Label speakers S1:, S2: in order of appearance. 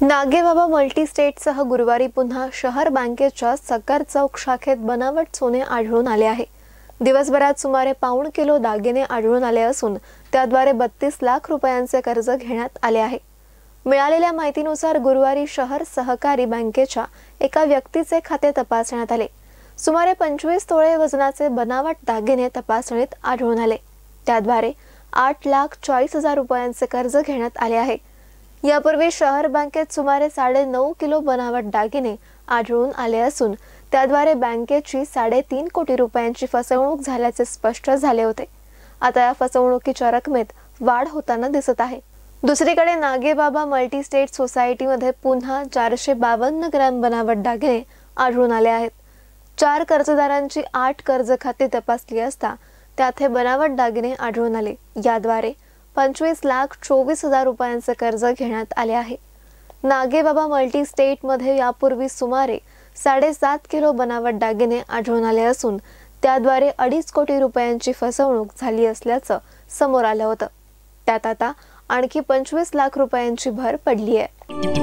S1: नागेबाबा सह गुरुवारी पुन्हा शहर बँकेच्या सकार चौक शाखेत बनावट सोने आढळून आले आहे दिवसभरात सुमारे पाऊण किलो दागिने आढळून आले असून त्याद्वारे बत्तीस लाख रुपयांचे कर्ज घेण्यात आले आहे मिळालेल्या माहितीनुसार गुरुवारी शहर सहकारी बँकेच्या एका व्यक्तीचे खाते तपासण्यात आले सुमारे पंचवीस तोळे वजनाचे बनावट दागिने तपासणीत आढळून आले त्याद्वारे आठ लाख चाळीस हजार रुपयांचे कर्ज घेण्यात आले आहे यापूर्वी शहर बँकेत सुमारे साडे नऊ किलो बनावट दागिने आढळून आले असून त्याद्वारे बँकेची साडेतीन कोटी रुपयांची फसवणूक झाल्याचे स्पष्ट झाले होते आता या फसवणुकीच्या रकमेत वाढ होताना दिसत आहे दुसरीकडे नागेबाबा मल्टी स्टेट सोसायटीमध्ये पुन्हा चारशे बावन्न ग्रॅम बनावट दागिने आढळून आले आहेत चार कर्जदारांची आठ कर्ज खाती तपासली असता त्यात हे बनावट दागिने आढळून आले याद्वारे पंचवीस लाख चोवीस हजार रुपयांचे कर्ज घेण्यात आले आहे नागेबाबा मल्टी स्टेटमध्ये यापूर्वी सुमारे साडेसात किलो बनावट दागिने आढळून आले असून त्याद्वारे अडीच कोटी रुपयांची फसवणूक झाली असल्याचं समोर आलं होतं त्यात आता आणखी पंचवीस लाख रुपयांची भर पडली आहे